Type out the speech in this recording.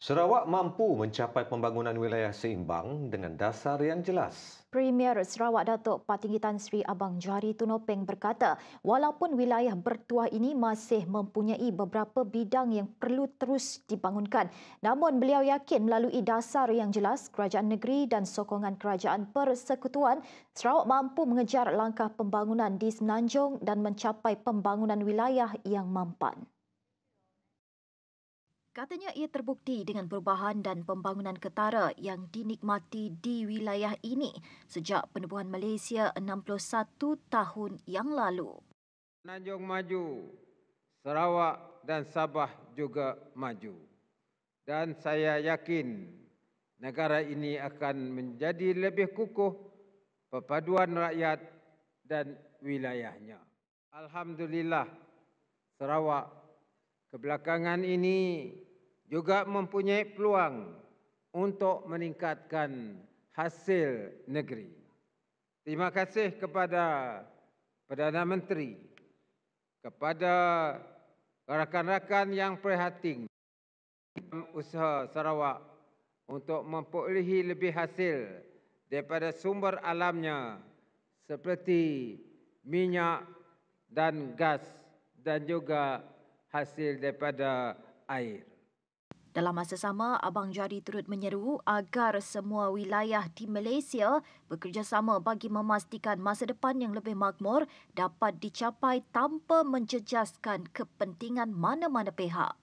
Sarawak mampu mencapai pembangunan wilayah seimbang dengan dasar yang jelas. Premier Sarawak Datuk Patinggi Tan Sri Abang Jari Tunopeng berkata, walaupun wilayah bertuah ini masih mempunyai beberapa bidang yang perlu terus dibangunkan, namun beliau yakin melalui dasar yang jelas, kerajaan negeri dan sokongan kerajaan persekutuan, Sarawak mampu mengejar langkah pembangunan di Senanjung dan mencapai pembangunan wilayah yang mampan. Katanya ia terbukti dengan perubahan dan pembangunan ketara yang dinikmati di wilayah ini sejak penubuhan Malaysia 61 tahun yang lalu. Nanjung maju, Sarawak dan Sabah juga maju. Dan saya yakin negara ini akan menjadi lebih kukuh perpaduan rakyat dan wilayahnya. Alhamdulillah, Sarawak kebelakangan ini juga mempunyai peluang untuk meningkatkan hasil negeri. Terima kasih kepada Perdana Menteri, kepada rakan-rakan yang prihatin usaha Sarawak untuk memperolehi lebih hasil daripada sumber alamnya seperti minyak dan gas dan juga hasil daripada air. Dalam masa sama, Abang Jari turut menyeru agar semua wilayah di Malaysia bekerjasama bagi memastikan masa depan yang lebih makmur dapat dicapai tanpa menjejaskan kepentingan mana-mana pihak.